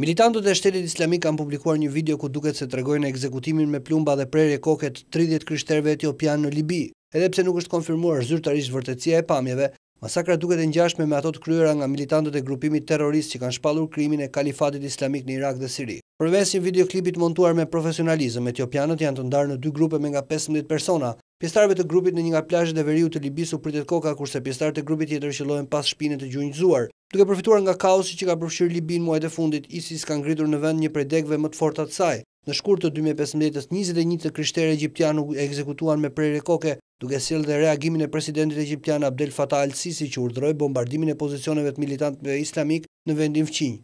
Militantët e shtetit islamik kanë publikuar një video ku duket se tregojnë ekzekutimin me plumba dhe prerje koket 30 kryshterve etiopian në Libi. Edhe pse nuk është konfirmuar zyrtarisht vërtetësia e pamjeve, masakra duket e ngjashme me ato të kryera nga militantët e grupimit terrorist që kanë shpallur krimin e Kalifatit Islamik në Irak dhe Siri. Përveç videoklipit të montuar me profesionalizëm, etiopianët janë të ndarë në dy grupe me nga 15 persona. Pjestarve të grupit në një nga plajët dhe veriut të Libisu pritet koka, kurse pjestarve të grupit jetër shilohen pas shpinët të gjunjëzuar. Duke përfituar nga kaosi që ka përfshirë Libin muajt e fundit, ISIS ka ngritur në vend një prej degëve më të forta të saj. Në shkurt të 2015-21 të krishterë egjiptianë e ekzekutuan me prerje koke, duke sjellë dhe reagimin e presidentit egjiptian Abdel Fattah al-Sisi që urdhëroi bombardimin e pozicioneve të militantëve islamik në vendin fqinj.